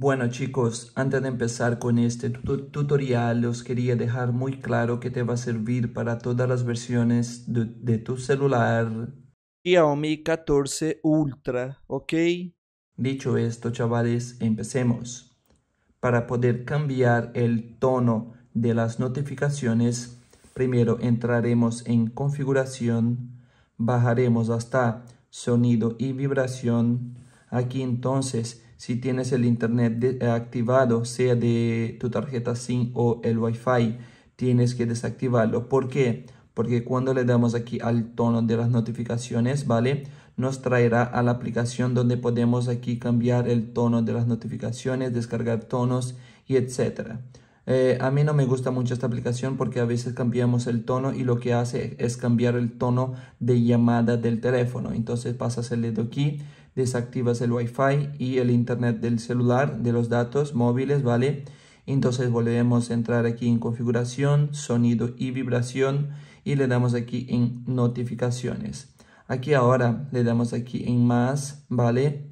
Bueno chicos, antes de empezar con este tutorial os quería dejar muy claro que te va a servir para todas las versiones de, tu celular Xiaomi 14 Ultra, ¿ok? Dicho esto chavales, empecemos. Para poder cambiar el tono de las notificaciones, primero entraremos en configuración, bajaremos hasta sonido y vibración Aquí entonces, si tienes el internet eh, activado, sea de tu tarjeta SIM o el Wi-Fi, tienes que desactivarlo. ¿Por qué? Porque cuando le damos aquí al tono de las notificaciones, ¿vale? Nos traerá a la aplicación donde podemos aquí cambiar el tono de las notificaciones, descargar tonos y etcétera. Eh, a mí no me gusta mucho esta aplicación porque a veces cambiamos el tono y lo que hace es cambiar el tono de llamada del teléfono. Entonces pasas el dedo aquí desactivas el Wi-Fi y el internet del celular, de los datos móviles, ¿vale? Entonces volvemos a entrar aquí en configuración, sonido y vibración y le damos aquí en notificaciones. Aquí ahora le damos aquí en más, ¿vale?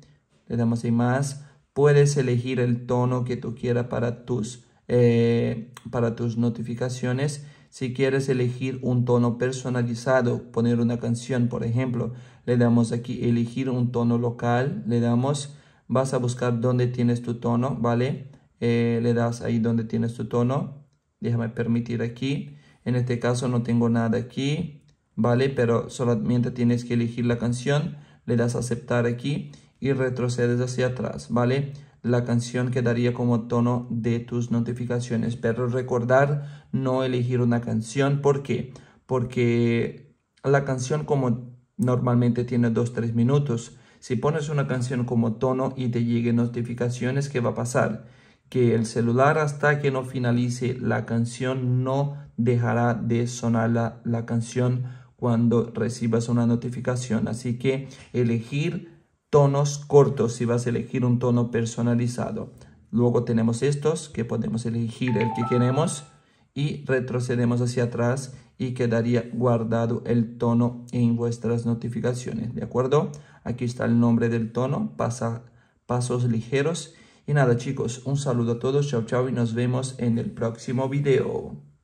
Le damos en más. Puedes elegir el tono que tú quieras para tus, eh, para tus notificaciones si quieres elegir un tono personalizado, poner una canción, por ejemplo, le damos aquí elegir un tono local, le damos, vas a buscar dónde tienes tu tono, ¿vale? Eh, le das ahí donde tienes tu tono, déjame permitir aquí, en este caso no tengo nada aquí, ¿vale? Pero solamente tienes que elegir la canción, le das aceptar aquí y retrocedes hacia atrás, ¿vale? la canción quedaría como tono de tus notificaciones. Pero recordar no elegir una canción. porque Porque la canción como normalmente tiene 2-3 minutos. Si pones una canción como tono y te lleguen notificaciones, ¿qué va a pasar? Que el celular hasta que no finalice la canción no dejará de sonar la, la canción cuando recibas una notificación. Así que elegir tonos cortos si vas a elegir un tono personalizado. Luego tenemos estos que podemos elegir el que queremos y retrocedemos hacia atrás y quedaría guardado el tono en vuestras notificaciones, ¿de acuerdo? Aquí está el nombre del tono, pasos ligeros. Y nada chicos, un saludo a todos, chao chao y nos vemos en el próximo video.